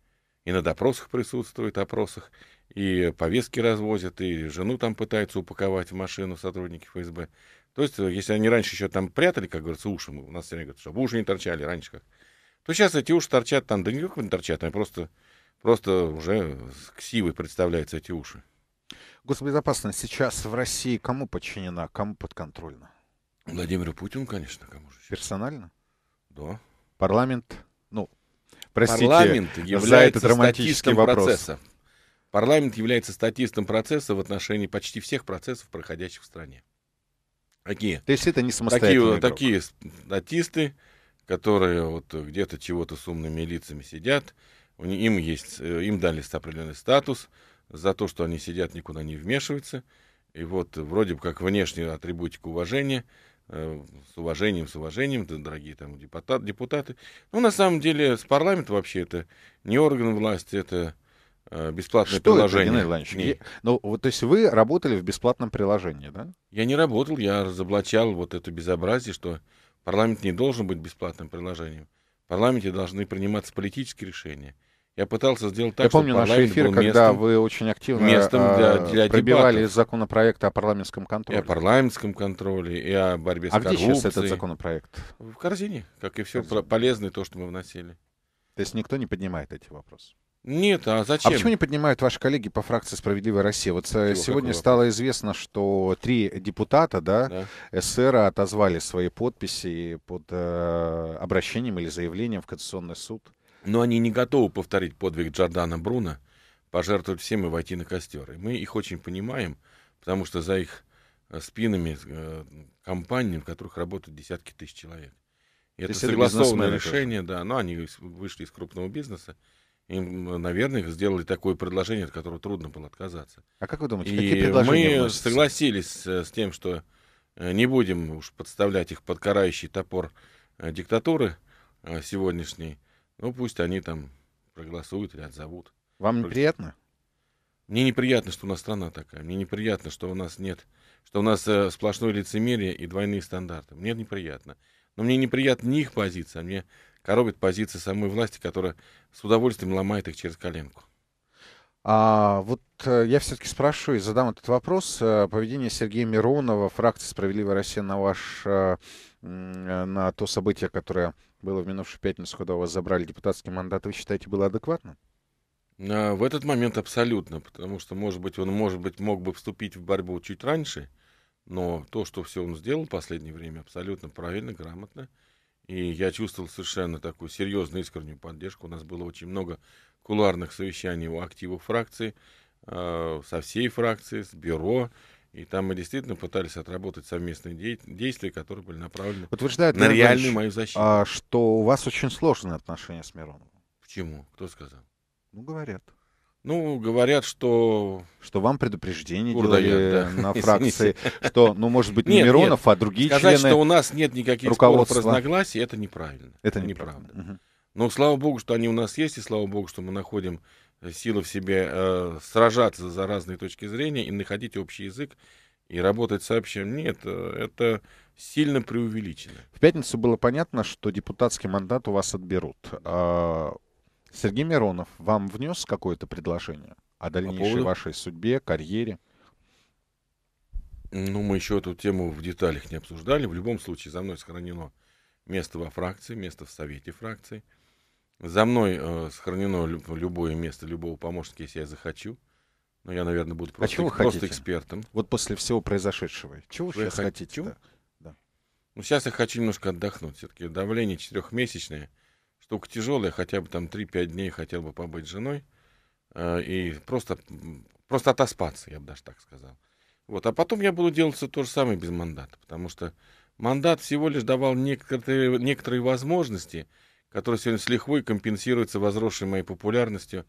B: И на допросах присутствуют, опросах, и повестки развозят, и жену там пытаются упаковать в машину сотрудники ФСБ. То есть, э, если они раньше еще там прятали, как говорится, уши, ну, у нас все время говорят, чтобы уши не торчали раньше как, то сейчас эти уши торчат там, да не как они торчат, они просто просто уже ксивы представляются эти уши.
A: Госбезопасность сейчас в России кому подчинена, кому подконтрольна? Владимиру Путину, конечно, кому же. Персонально? Да. Парламент, ну, простите, Парламент является за этот романтический вопрос. Процесса.
B: Парламент является статистом процесса в отношении почти всех процессов, проходящих в стране. Какие? То есть это не самостоятельные Такие, такие статисты, которые вот где-то чего-то с умными лицами сидят, им, есть, э, им дали определенный статус за то, что они сидят, никуда не вмешиваются. И вот вроде бы как внешняя атрибутика уважения, э, с уважением, с уважением, дорогие там депутат, депутаты. Ну, на самом деле, с парламент вообще это не орган власти, это э, бесплатное что приложение. Это, Геннадий не... я,
A: ну, вот, то есть вы работали в бесплатном приложении, да?
B: Я не работал, я разоблачал вот это безобразие, что парламент не должен быть бесплатным приложением. В парламенте должны приниматься политические решения – я пытался сделать так, Я помню наш эфир, был когда вы очень активно местом а, для, для пробивали дебатов.
A: законопроект о парламентском контроле. И о парламентском контроле, и о борьбе с а коррупцией. А где сейчас этот законопроект?
B: В корзине, как и все полезное, то, что мы вносили. То есть никто не поднимает эти вопросы?
A: Нет, а, а зачем? А почему не поднимают ваши коллеги по фракции «Справедливая Россия»? Вот э, Его сегодня стало известно, что три депутата да, да. СССР
B: отозвали свои подписи под э, обращением или заявлением в Конституционный суд. Но они не готовы повторить подвиг Джордана Бруна, пожертвовать всем и войти на костер. И мы их очень понимаем, потому что за их э, спинами э, компании, в которых работают десятки тысяч человек. И это согласованное решение, тоже. да. Но они вышли из крупного бизнеса. Им, наверное, сделали такое предложение, от которого трудно было отказаться. А как вы думаете, и какие предложения? Мы можете? согласились э, с тем, что не будем уж подставлять их под карающий топор диктатуры сегодняшней. Ну, пусть они там проголосуют или отзовут. Вам неприятно? Мне неприятно, что у нас страна такая. Мне неприятно, что у нас нет, что у нас э, сплошное лицемерие и двойные стандарты. Мне неприятно. Но мне неприятна не их позиция, а мне коробит позиция самой власти, которая с удовольствием ломает их через коленку. А, вот э, я
A: все-таки спрошу и задам этот вопрос. Э, поведение Сергея Миронова, фракции «Справедливая Россия» на ваш, э, на то событие, которое было в минувшую пятницу, когда у вас забрали депутатский
B: мандат, вы считаете, было адекватно? А, в этот момент абсолютно, потому что, может быть, он, может быть, мог бы вступить в борьбу чуть раньше, но то, что все он сделал в последнее время, абсолютно правильно, грамотно. И я чувствовал совершенно такую серьезную искреннюю поддержку. У нас было очень много кулуарных совещаний у активов фракции, э, со всей фракции, с бюро, и там мы действительно пытались отработать совместные де- действия, которые были направлены Утверждает на реальную мою защиту.
A: А, что у вас очень сложные отношения с
B: Мироновым. Почему? Кто сказал? Ну, говорят. Ну, говорят, что...
A: Что вам предупреждение Курдаёв, делали да. на фракции, что, ну, может быть, не нет, Миронов, нет. а другие Сказать, члены что у нас нет никаких споров разногласий,
B: это неправильно. Это неправда. неправда. Угу. Но слава богу, что они у нас есть, и слава богу, что мы находим силу в себе э, сражаться за разные точки зрения и находить общий язык и работать сообща. Нет, э, это сильно преувеличено.
A: В пятницу было понятно, что депутатский мандат у вас отберут. А Сергей Миронов вам внес какое-то предложение о дальнейшей по поводу? вашей судьбе,
B: карьере? Ну, мы еще эту тему в деталях не обсуждали. В любом случае, за мной сохранено место во фракции, место в совете фракции – за мной э, сохранено любое место, любого помощника, если я захочу. Но я, наверное, буду а просто, а чего просто экспертом. Вот после всего произошедшего. Чего вы сейчас хотите? Чего? Да. да. Ну, сейчас я хочу немножко отдохнуть. Все-таки давление четырехмесячное. Штука тяжелая, хотя бы там 3-5 дней хотел бы побыть с женой. Э, и просто, просто отоспаться, я бы даже так сказал. Вот. А потом я буду делать все то же самое без мандата. Потому что мандат всего лишь давал некоторые, некоторые возможности – который сегодня с лихвой компенсируется возросшей моей популярностью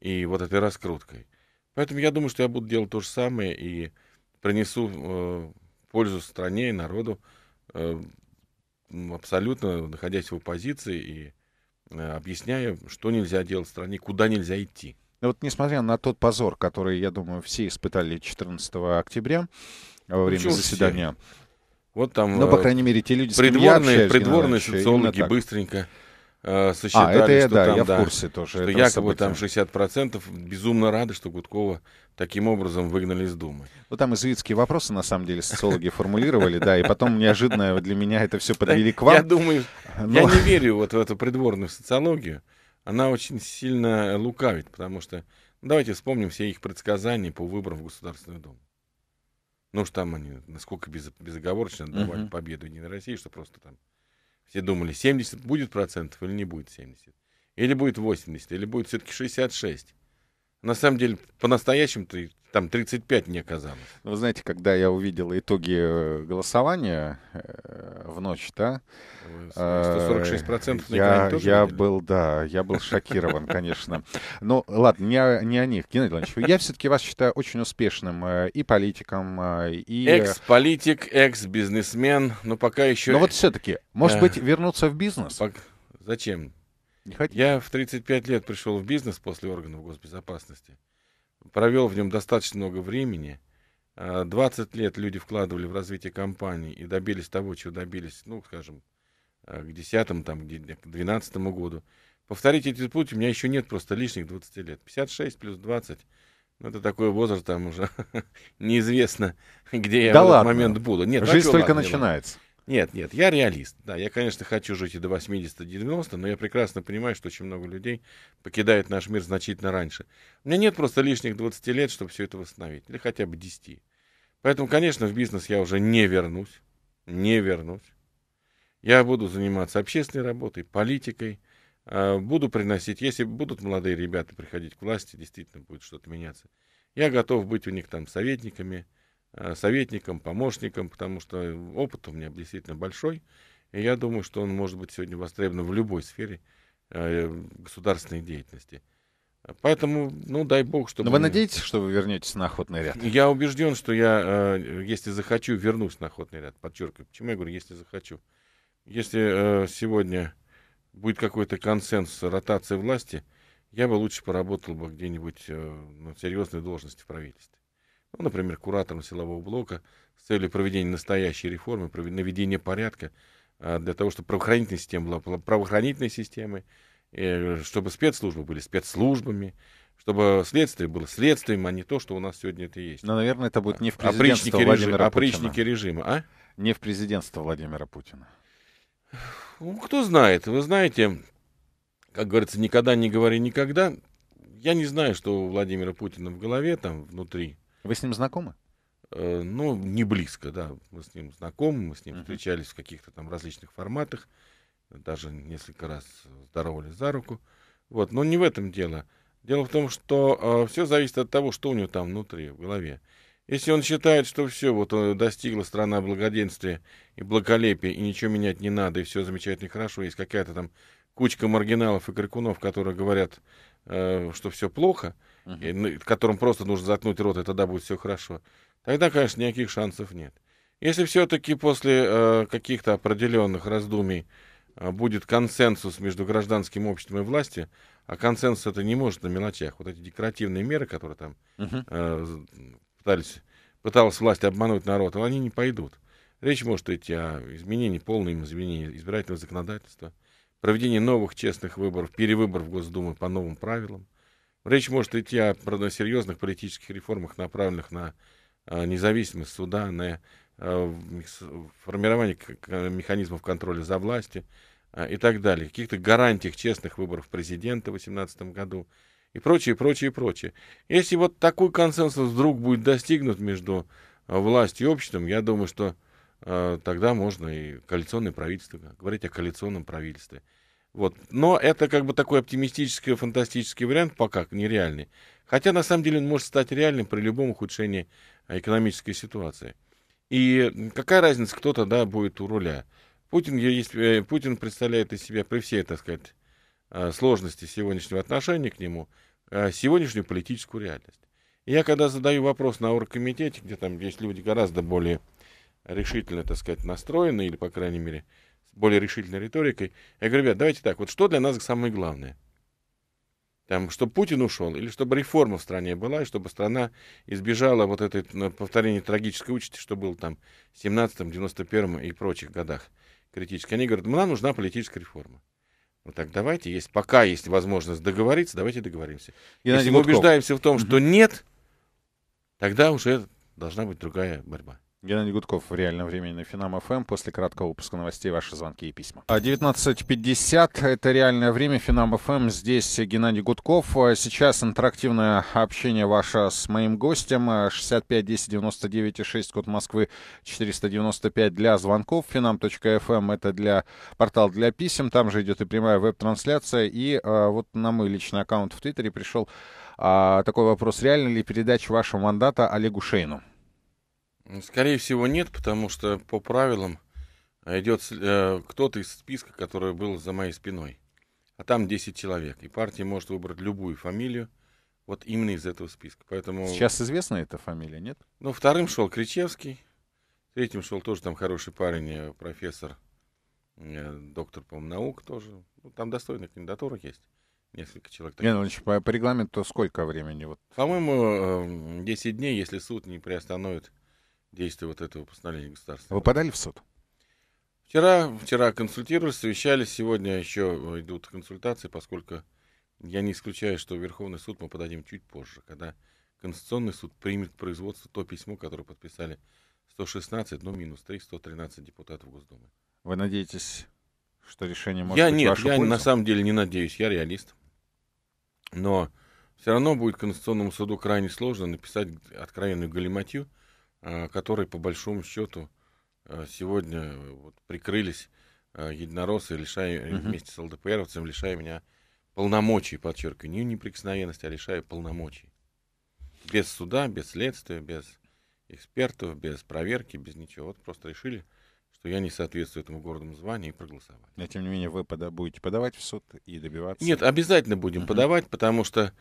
B: и вот этой раскруткой. Поэтому я думаю, что я буду делать то же самое и принесу э, пользу стране и народу, э, абсолютно находясь в оппозиции и э, объясняя, что нельзя делать в стране, куда нельзя идти.
A: Но ну вот несмотря на тот позор, который, я думаю, все испытали 14 октября во ну, время Почему заседания. Все? Вот там, ну, по э, крайней мере, те люди, придворные, с придворные общаюсь, придворные социологи
B: быстренько э, а, сосчитали, а, это я, что да, там, я да, в курсе тоже. Что якобы события. там 60%. Безумно рады, что Гудкова таким образом выгнали из Думы. Ну, там изуитские вопросы, на самом деле, социологи формулировали, да, и потом неожиданно
A: для меня это все подвели к вам. Я думаю, я не
B: верю вот в эту придворную социологию. Она очень сильно лукавит, потому что ну, давайте вспомним все их предсказания по выборам в Государственную Думу. Ну уж там они насколько без, безоговорочно отдавали uh-huh. победу Единой России, что просто там все думали, 70 будет процентов или не будет 70. Или будет 80, или будет все-таки 66. На самом деле, по-настоящему-то там 35 мне казалось.
A: Ну, вы знаете, когда я увидел итоги э, голосования э, в ночь, да? 146% на э, я, Я был, да, я был шокирован, конечно. Но ну, ладно, не, не о них, Геннадий Владимирович. Я все-таки вас считаю очень успешным и политиком, и...
B: Экс-политик, экс-бизнесмен, но пока еще... Но ну, вот все-таки, может быть,
A: вернуться в бизнес?
B: Зачем? Не хотите? Я в 35 лет пришел в бизнес после органов госбезопасности. Провел в нем достаточно много времени. 20 а, лет люди вкладывали в развитие компании и добились того, чего добились, ну, скажем, а, к 10 там, к 12 году. Повторить этот путь у меня еще нет просто лишних 20 лет. 56 плюс 20. Ну, это такой возраст, там уже неизвестно, где я да в этот ладно. момент буду. Нет, ну, а Жизнь только начинается. Ладно. Нет, нет, я реалист. Да, я, конечно, хочу жить и до 80-90, но я прекрасно понимаю, что очень много людей покидает наш мир значительно раньше. У меня нет просто лишних 20 лет, чтобы все это восстановить. Или хотя бы 10. Поэтому, конечно, в бизнес я уже не вернусь. Не вернусь. Я буду заниматься общественной работой, политикой. А, буду приносить, если будут молодые ребята приходить к власти, действительно будет что-то меняться. Я готов быть у них там советниками, Э, советником, помощником, потому что опыт у меня действительно большой. И я думаю, что он может быть сегодня востребован в любой сфере э, государственной деятельности. Поэтому, ну, дай бог, чтобы... Но вы надеетесь,
A: что вы вернетесь на
B: охотный ряд? Я убежден, что я, э, если захочу, вернусь на охотный ряд. Подчеркиваю, почему я говорю, если захочу. Если сегодня будет какой-то консенсус, ротация власти, я бы лучше поработал бы где-нибудь на серьезной должности в правительстве ну, например, куратором силового блока с целью проведения настоящей реформы, наведения порядка а, для того, чтобы правоохранительная система была правоохранительной системой, э, чтобы спецслужбы были спецслужбами, чтобы следствие было следствием, а не то, что у нас сегодня это есть. Но, наверное, это будет не в а президентство Владимира режим, Путина. режима, а? Не в президентство Владимира Путина. Ну, кто знает. Вы знаете, как говорится, никогда не говори никогда. Я не знаю, что у Владимира Путина в голове, там, внутри. Вы с ним знакомы? Э, ну, не близко, да. Мы с ним знакомы, мы с ним uh-huh. встречались в каких-то там различных форматах, даже несколько раз здоровались за руку. Вот, но не в этом дело. Дело в том, что э, все зависит от того, что у него там внутри, в голове. Если он считает, что все, вот он э, достигла страна благоденствия и благолепия, и ничего менять не надо, и все замечательно хорошо, есть какая-то там кучка маргиналов и крикунов, которые говорят, э, что все плохо, угу. и, которым просто нужно заткнуть рот, и тогда будет все хорошо, тогда, конечно, никаких шансов нет. Если все-таки после э, каких-то определенных раздумий э, будет консенсус между гражданским обществом и властью, а консенсус это не может на мелочах. Вот эти декоративные меры, которые там угу. э, пытались, пыталась власть обмануть народ, они не пойдут. Речь может идти о изменении, полном изменении избирательного законодательства, проведении новых честных выборов, в Госдуму по новым правилам, Речь может идти о серьезных политических реформах, направленных на а, независимость суда, на а, формирование механизмов контроля за властью а, и так далее, каких-то гарантиях честных выборов президента в 2018 году и прочее, прочее, прочее. Если вот такой консенсус вдруг будет достигнут между властью и обществом, я думаю, что тогда можно и коалиционное правительство, говорить о коалиционном правительстве – вот. Но это как бы такой оптимистический, фантастический вариант, пока нереальный. Хотя на самом деле он может стать реальным при любом ухудшении а, экономической ситуации. И какая разница, кто тогда будет у руля. Путин, есть, э, Путин представляет из себя при всей, так сказать, а, сложности сегодняшнего отношения к нему, а, сегодняшнюю политическую реальность. я когда задаю вопрос на оргкомитете, где там есть люди гораздо более решительно, так сказать, настроены, или, по крайней мере, более решительной риторикой. Я говорю, ребят, давайте так, вот что для нас самое главное? Там, чтобы Путин ушел, или чтобы реформа в стране была, и чтобы страна избежала вот этой ну, повторения трагической участи, что было там в 17 91 и прочих годах критически. Они говорят, нам нужна политическая реформа. Ну так давайте, есть, пока есть возможность договориться, давайте договоримся. Геннадий Если мы Гудков. убеждаемся в том, что нет, тогда уже должна быть другая борьба. Геннадий Гудков в реальном времени на Финам ФМ. Эм». После
A: краткого выпуска новостей ваши звонки и письма. 19.50 а, это реальное время Финам ФМ. Эм». Здесь Геннадий Гудков. А сейчас интерактивное общение ваше с моим гостем. 65 10 99 6 код Москвы 495 для звонков. Финам.фм эм» это для портал для писем. Там же идет и прямая веб-трансляция. И а, вот на мой личный аккаунт в Твиттере пришел такой вопрос. Реально ли передача вашего мандата Олегу Шейну?
B: Скорее всего, нет, потому что по правилам э, идет э, кто-то из списка, который был за моей спиной. А там 10 человек. И партия может выбрать любую фамилию вот именно из этого списка. Поэтому... Сейчас известна
A: эта фамилия, нет?
B: Ну, вторым шел Кричевский. Третьим шел тоже там хороший парень, э, профессор, э, доктор, по наук тоже. Ну, там достойная кандидатуры есть. Несколько человек. Таких.
A: Ну, Леонид Ильич, по, по регламенту сколько времени? Вот?
B: По-моему, э, 10 дней, если суд не приостановит действия вот этого постановления государства. Вы
A: подали в суд?
B: Вчера, вчера консультировались, совещались, сегодня еще э, идут консультации, поскольку я не исключаю, что Верховный суд мы подадим чуть позже, когда Конституционный суд примет производство то письмо, которое подписали 116, ну минус 3, 113 депутатов Госдумы. Вы надеетесь, что решение может я, быть нет, вашу Я пользу? на самом деле не надеюсь, я реалист. Но все равно будет Конституционному суду крайне сложно написать откровенную галиматью, Э, которые по большому счету э, сегодня э, вот, прикрылись единороссы, лишая угу. вместе с ЛДПРовцем, лишая меня полномочий, подчеркиваю, не неприкосновенности, а лишая полномочий. Без суда, без следствия, без экспертов, без проверки, без ничего. Вот просто решили, что я не соответствую этому гордому званию и проголосовали.
A: Но тем не менее вы пода- будете подавать в суд и добиваться? Нет,
B: обязательно будем угу. подавать, потому что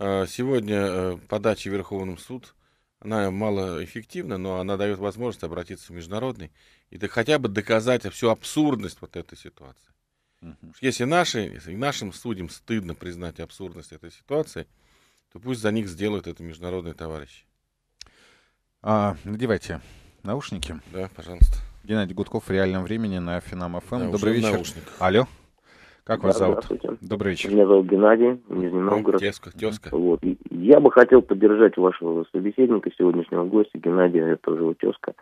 B: э, сегодня э, подача в Верховный суд она малоэффективна, но она дает возможность обратиться в международный и да хотя бы доказать всю абсурдность вот этой ситуации. Угу. Если наши, и нашим судьям стыдно признать абсурдность этой ситуации, то пусть за них сделают это международные товарищи.
A: А, надевайте наушники. Да, пожалуйста. Геннадий Гудков в реальном времени на Финам ФМ. Эм. Да, Добрый вечер. Наушник. Алло. Как вас да, зовут? Добрый вечер. Меня зовут
C: Геннадий, Нижний Новгород.
B: Тезка, тезка.
C: Вот. Я бы хотел поддержать вашего собеседника, сегодняшнего гостя, Геннадия, это тоже его тезка.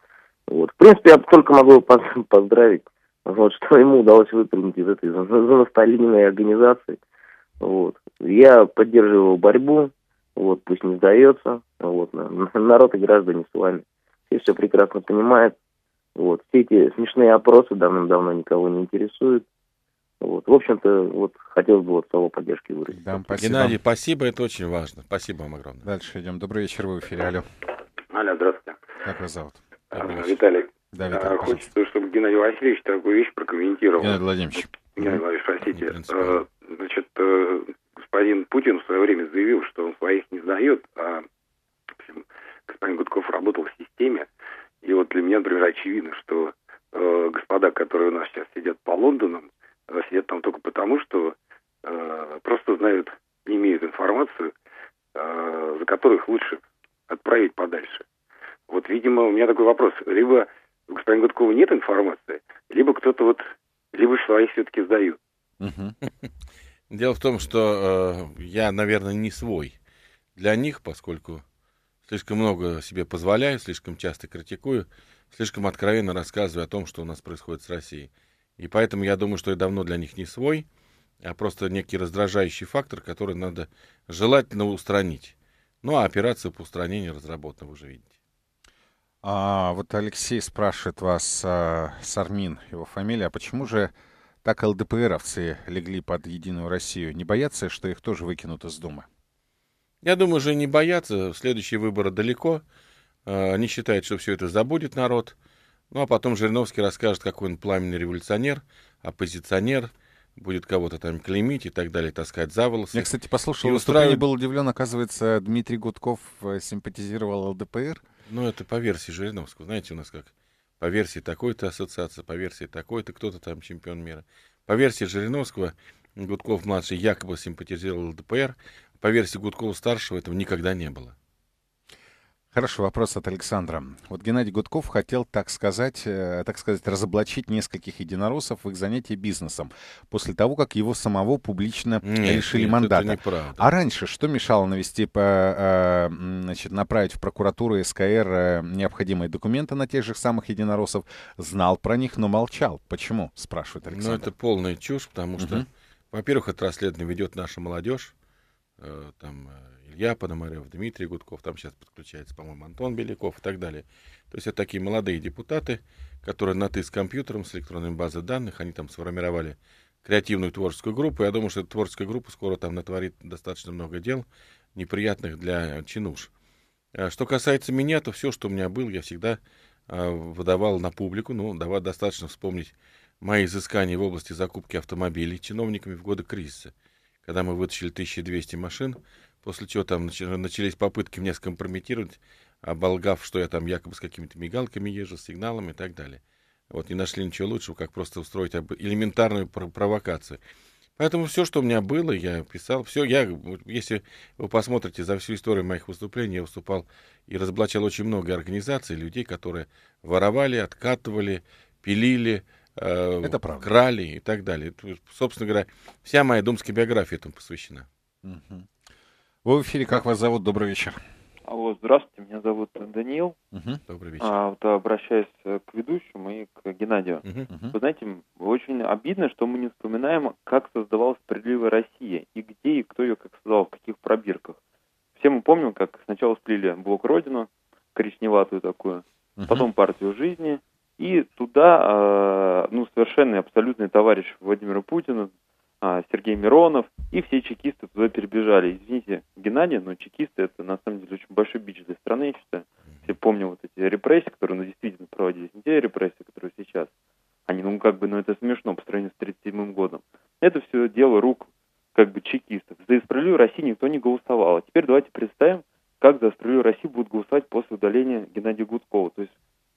C: Вот. В принципе, я только могу его поздравить, вот, что ему удалось выпрямить из этой заностолининой организации. Вот. Я поддерживаю борьбу, вот, пусть не сдается, вот, народ и граждане с вами. Все все прекрасно понимают, вот. Все эти смешные опросы давным-давно никого не интересуют. Вот. В общем-то, вот хотелось бы вот того поддержки
B: выразить. Да, спасибо. Геннадий, спасибо, это очень важно. Спасибо вам огромное. Дальше идем. Добрый вечер, вы в эфире. Алло.
C: Алло, здравствуйте. Как вас зовут? А, Виталий. Да, а, Виталий, а, Хочется, чтобы Геннадий Васильевич такую вещь прокомментировал. Геннадий Владимирович. Геннадий Владимирович, простите. А, значит, э, господин Путин в свое время заявил, что он своих не знает, а в общем, господин Гудков работал в системе. И вот для меня, например, очевидно, что э, господа, которые у нас сейчас сидят по Лондонам, а сидят там только потому, что э, просто знают, не имеют информацию, э, за которых лучше отправить подальше. Вот, видимо, у меня такой вопрос. Либо у господина Гудкова нет информации, либо кто-то вот, либо свои все-таки сдают.
B: Дело в том, что э, я, наверное, не свой для них, поскольку слишком много себе позволяю, слишком часто критикую, слишком откровенно рассказываю о том, что у нас происходит с Россией. И поэтому я думаю, что я давно для них не свой, а просто некий раздражающий фактор, который надо желательно устранить. Ну, а операция по устранению разработана, вы уже видите.
A: А, вот Алексей спрашивает вас, а, Сармин, его фамилия, а почему же так ЛДПРовцы легли под Единую Россию? Не боятся,
B: что их тоже выкинут из Думы? Я думаю, же не боятся. Следующие выборы далеко. А, они считают, что все это забудет народ. Ну а потом Жириновский расскажет, какой он пламенный революционер, оппозиционер, будет кого-то там клеймить и так далее, таскать за волосы. Я, кстати, послушал и выступление, устраивает... был удивлен, оказывается, Дмитрий Гудков э, симпатизировал ЛДПР. Ну, это по версии Жириновского. Знаете, у нас как по версии такой-то ассоциация, по версии такой-то кто-то там чемпион мира. По версии Жириновского, Гудков-младший якобы симпатизировал ЛДПР. По версии Гудкова-старшего этого никогда не было.
A: Хорошо, вопрос от Александра. Вот Геннадий Гудков хотел, так сказать, э, так сказать, разоблачить нескольких единороссов в их занятии бизнесом после того, как его самого публично нет, лишили нет, мандата. А раньше что мешало навести, по, э, значит, направить в прокуратуру СКР э, необходимые документы на тех же самых единороссов? Знал про них, но молчал. Почему? Спрашивает ну, Александр. Ну это
B: полная чушь, потому что, угу. во-первых, это расследование ведет наша молодежь, там Илья Пономарев, Дмитрий Гудков, там сейчас подключается, по-моему, Антон Беляков и так далее. То есть это такие молодые депутаты, которые на «ты» с компьютером, с электронной базой данных, они там сформировали креативную творческую группу. Я думаю, что эта творческая группа скоро там натворит достаточно много дел, неприятных для чинуш. А что касается меня, то все, что у меня было, я всегда а, выдавал на публику. Ну, давай достаточно вспомнить мои изыскания в области закупки автомобилей чиновниками в годы кризиса, когда мы вытащили 1200 машин, После чего там начались попытки меня скомпрометировать, оболгав, что я там якобы с какими-то мигалками езжу, с сигналом и так далее. Вот не нашли ничего лучшего, как просто устроить элементарную провокацию. Поэтому все, что у меня было, я писал. Все, я, если вы посмотрите за всю историю моих выступлений, я выступал и разоблачал очень много организаций, людей, которые воровали, откатывали, пилили, э, это правда. крали и так далее. Собственно говоря, вся моя думская биография этому посвящена. Угу. Вы в эфире, как вас зовут? Добрый вечер.
C: Алло, здравствуйте, меня зовут Даниил. Угу, добрый вечер. А, вот обращаюсь э, к ведущему и к Геннадию. Угу. Вы знаете, очень обидно, что мы не вспоминаем, как создавалась справедливая Россия, и где, и кто ее как создавал, в каких пробирках. Все мы помним, как сначала сплели блок Родину, коричневатую такую, угу. потом партию жизни, и туда, э, ну, совершенный абсолютный товарищ Владимира Путина, э, Сергей Миронов, и все чекисты туда перебежали. Извините, Геннадия, но чекисты это на самом деле очень большой бич для страны, я считаю. Все помню вот эти репрессии, которые ну, действительно проводились, не те репрессии, которые сейчас. Они, ну как бы, ну это смешно по сравнению с 37 м годом. Это все дело рук как бы чекистов. За «Справедливую России никто не голосовал. А теперь давайте представим, как за «Справедливую России будут голосовать после удаления Геннадия Гудкова. То есть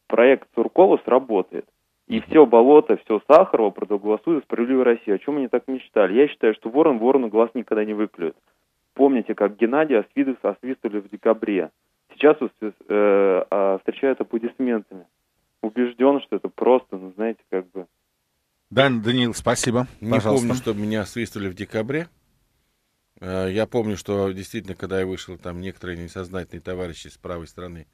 C: проект Суркова сработает. И все болото, все Сахарова проголосуют за «Справедливую Россию». О чем они так мечтали? Я считаю, что ворон ворону глаз никогда не выклюет. Помните, как Геннадий Освидов освистывали в декабре. Сейчас э, а, встречают аплодисментами. Убежден, что это просто, ну, знаете, как бы...
B: Да, Даниил, спасибо. Не помню, что меня освистывали в декабре. Э, я помню, что действительно, когда я вышел, там некоторые несознательные товарищи с правой стороны,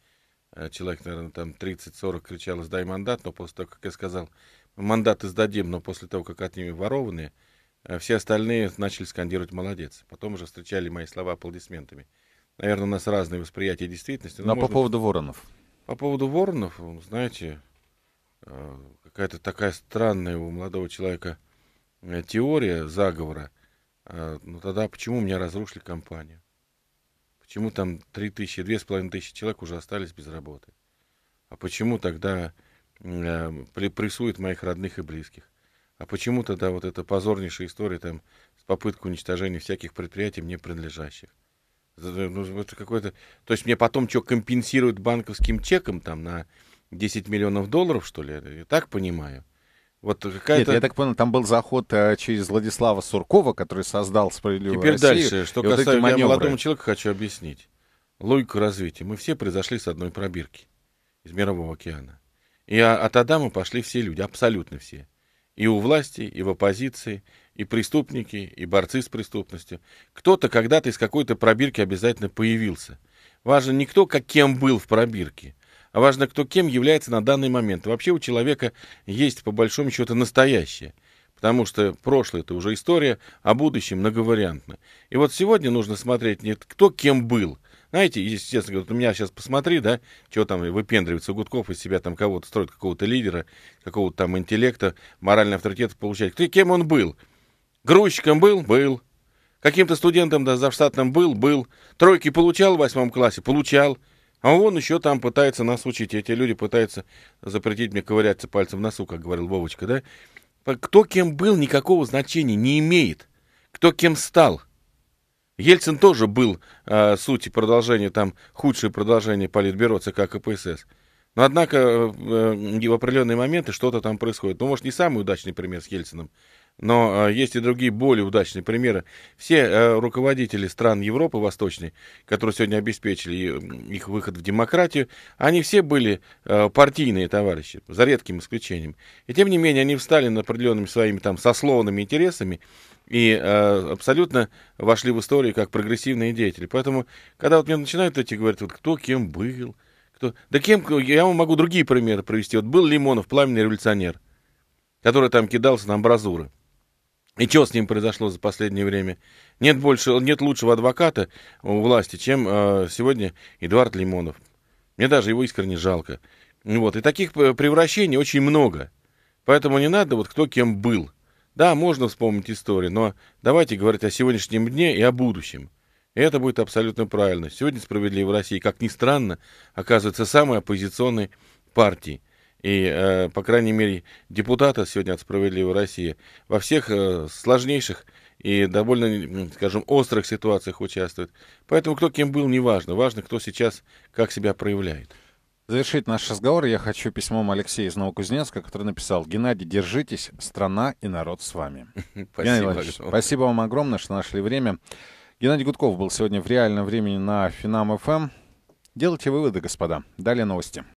B: э, человек, наверное, там 30-40 кричал «Сдай мандат», но после того, как я сказал «Мандаты сдадим», но после того, как от отнимем ворованные, а все остальные начали скандировать «молодец». Потом уже встречали мои слова аплодисментами. Наверное, у нас разные восприятия действительности. Но, но можно... по поводу воронов? По поводу воронов, ну, знаете, э, какая-то такая странная у молодого человека э, теория заговора. Э, но ну, тогда почему меня разрушили компанию? Почему там три тысячи, две с половиной тысячи человек уже остались без работы? А почему тогда прессуют моих родных и близких? А почему тогда вот эта позорнейшая история там с попыткой уничтожения всяких предприятий мне принадлежащих? Ну, это какое-то... То есть мне потом что, компенсируют банковским чеком там на 10 миллионов долларов, что ли? Я так понимаю. Вот какая-то... Нет, я так понял,
A: там был заход э, через Владислава Суркова, который создал
B: «Справедливую Теперь Россию». дальше, что касается... Вот я молодому человеку хочу объяснить. Логику развития. Мы все произошли с одной пробирки из Мирового океана. И а, от Адама пошли все люди, абсолютно все. И у власти, и в оппозиции, и преступники, и борцы с преступностью. Кто-то когда-то из какой-то пробирки обязательно появился. Важно не кто, как кем был в пробирке, а важно, кто кем является на данный момент. вообще у человека есть, по большому счету, настоящее. Потому что прошлое — это уже история, а будущее многовариантно. И вот сегодня нужно смотреть не кто кем был, знаете, естественно, говорят, у меня сейчас посмотри, да, чего там выпендривается Гудков из себя там кого-то строит, какого-то лидера, какого-то там интеллекта, моральный авторитет получает. Кто, кем он был? Грузчиком был? Был. Каким-то студентом, да, завштатным был? Был. Тройки получал в восьмом классе? Получал. А он еще там пытается нас учить. Эти люди пытаются запретить мне ковыряться пальцем в носу, как говорил Вовочка, да? Кто кем был, никакого значения не имеет. Кто кем стал – Ельцин тоже был э, а, сути продолжения, там, худшее продолжение политбюро ЦК КПСС. Но, однако, э, э в определенные моменты что-то там происходит. Ну, может, не самый удачный пример с Ельцином, но э, есть и другие более удачные примеры. Все э, руководители стран Европы Восточной, которые сегодня обеспечили э, их выход в демократию, они все были э, партийные товарищи, за редким исключением. И тем не менее, они встали на определенными своими там сословными интересами и э, абсолютно вошли в историю как прогрессивные деятели. Поэтому, когда вот мне начинают эти говорить, вот кто кем был, кто... Да кем, я вам могу другие примеры провести? Вот был Лимонов, пламенный революционер, который там кидался на амбразуры. И что с ним произошло за последнее время? Нет больше, нет лучшего адвоката у власти, чем э, сегодня Эдуард Лимонов. Мне даже его искренне жалко. Вот. И таких э, превращений очень много. Поэтому не надо, вот кто кем был. Да, можно вспомнить историю, но давайте говорить о сегодняшнем дне и о будущем. И это будет абсолютно правильно. Сегодня «Справедливая Россия», как ни странно, оказывается самой оппозиционной партией. И, э, по крайней мере, депутаты сегодня от «Справедливой России» во всех э, сложнейших и довольно, скажем, острых ситуациях участвуют. Поэтому кто кем был, не важно. Важно, кто сейчас как себя проявляет.
A: Завершить наш разговор я хочу письмом Алексея из Новокузнецка, который написал «Геннадий, держитесь, страна и народ с вами». Спасибо, спасибо вам огромное, что нашли время. Геннадий Гудков был сегодня в реальном времени на Финам-ФМ. Эм. Делайте выводы, господа. Далее новости.